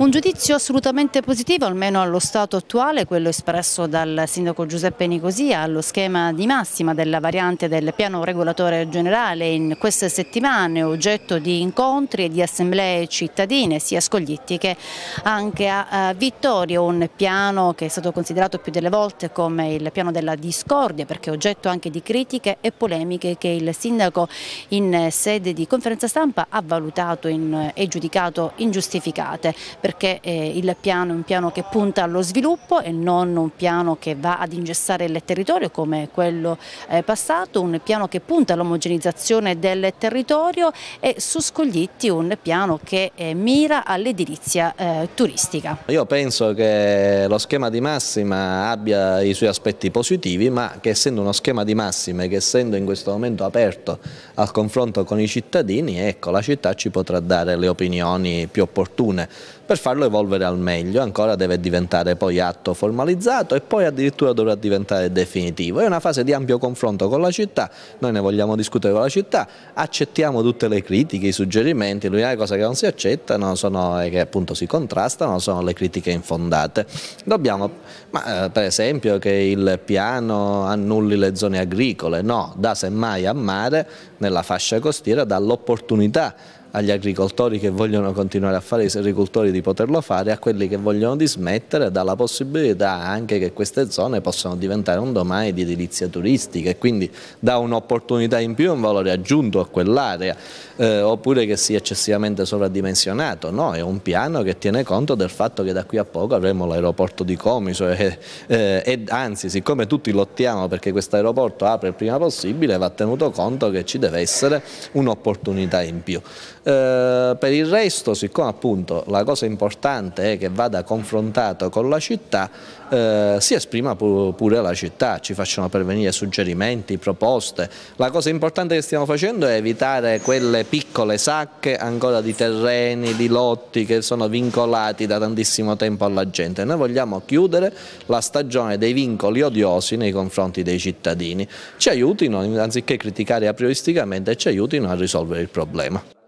Un giudizio assolutamente positivo, almeno allo stato attuale, quello espresso dal sindaco Giuseppe Nicosia allo schema di massima della variante del piano regolatore generale in queste settimane, oggetto di incontri e di assemblee cittadine sia a Scoglietti che anche a eh, Vittorio, un piano che è stato considerato più delle volte come il piano della discordia perché è oggetto anche di critiche e polemiche che il sindaco in eh, sede di conferenza stampa ha valutato eh, e giudicato ingiustificate. Per perché eh, il piano è un piano che punta allo sviluppo e non un piano che va ad ingessare il territorio come quello eh, passato, un piano che punta all'omogenizzazione del territorio e su Scoglitti un piano che eh, mira all'edilizia turistica. Io penso che lo schema di massima abbia i suoi aspetti positivi ma che essendo uno schema di massima e che essendo in questo momento aperto al confronto con i cittadini, ecco la città ci potrà dare le opinioni più opportune. Per farlo evolvere al meglio ancora deve diventare poi atto formalizzato e poi addirittura dovrà diventare definitivo. È una fase di ampio confronto con la città, noi ne vogliamo discutere con la città, accettiamo tutte le critiche, i suggerimenti, l'unica cosa che non si accettano sono che appunto si contrastano, sono le critiche infondate. Dobbiamo, ma, eh, per esempio che il piano annulli le zone agricole, no, da semmai a mare nella fascia costiera dall'opportunità agli agricoltori che vogliono continuare a fare i sericoltori di poterlo fare, a quelli che vogliono dismettere, dà la possibilità anche che queste zone possano diventare un domani di edilizia turistica e quindi dà un'opportunità in più, un valore aggiunto a quell'area, eh, oppure che sia eccessivamente sovradimensionato, no, è un piano che tiene conto del fatto che da qui a poco avremo l'aeroporto di Comiso e, eh, e anzi siccome tutti lottiamo perché questo aeroporto apre il prima possibile va tenuto conto che ci deve essere un'opportunità in più. Eh, per il resto, siccome appunto la cosa importante è che vada confrontato con la città, eh, si esprima pu pure la città, ci facciano pervenire suggerimenti, proposte. La cosa importante che stiamo facendo è evitare quelle piccole sacche ancora di terreni, di lotti che sono vincolati da tantissimo tempo alla gente. Noi vogliamo chiudere la stagione dei vincoli odiosi nei confronti dei cittadini. Ci aiutino, anziché criticare aprioristicamente, ci aiutino a risolvere il problema.